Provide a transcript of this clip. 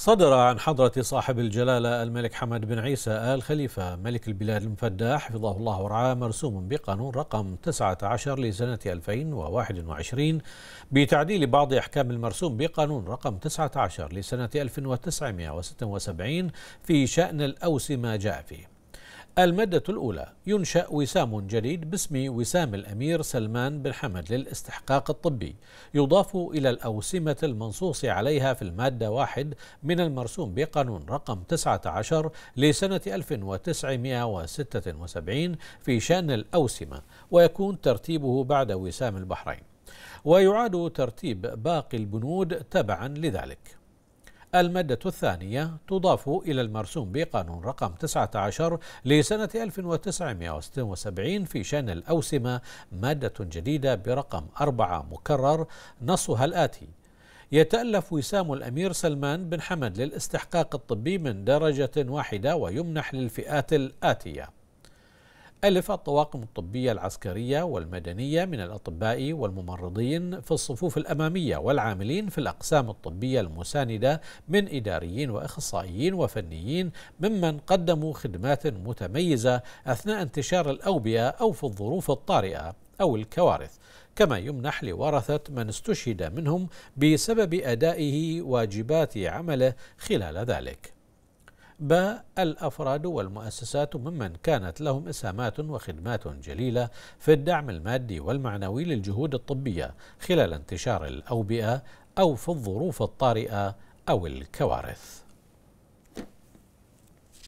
صدر عن حضرة صاحب الجلالة الملك حمد بن عيسى آل خليفة ملك البلاد المفدى حفظه الله ورعاه مرسوم بقانون رقم 19 لسنة 2021 بتعديل بعض أحكام المرسوم بقانون رقم 19 لسنة 1976 في شأن الأوسمة جاء فيه المادة الأولى ينشأ وسام جديد باسم وسام الأمير سلمان بن حمد للاستحقاق الطبي يضاف إلى الأوسمة المنصوص عليها في المادة واحد من المرسوم بقانون رقم 19 لسنة 1976 في شأن الأوسمة ويكون ترتيبه بعد وسام البحرين ويعاد ترتيب باقي البنود تبعا لذلك المادة الثانية تضاف إلى المرسوم بقانون رقم 19 لسنة 1976 في شأن الأوسمة مادة جديدة برقم 4 مكرر نصها الآتي يتألف وسام الأمير سلمان بن حمد للاستحقاق الطبي من درجة واحدة ويمنح للفئات الآتية ألف الطواقم الطبية العسكرية والمدنية من الأطباء والممرضين في الصفوف الأمامية والعاملين في الأقسام الطبية المساندة من إداريين وإخصائيين وفنيين ممن قدموا خدمات متميزة أثناء انتشار الأوبئة أو في الظروف الطارئة أو الكوارث كما يمنح لورثة من استشهد منهم بسبب أدائه واجبات عمله خلال ذلك باء الأفراد والمؤسسات ممن كانت لهم إسهامات وخدمات جليلة في الدعم المادي والمعنوي للجهود الطبية خلال انتشار الأوبئة أو في الظروف الطارئة أو الكوارث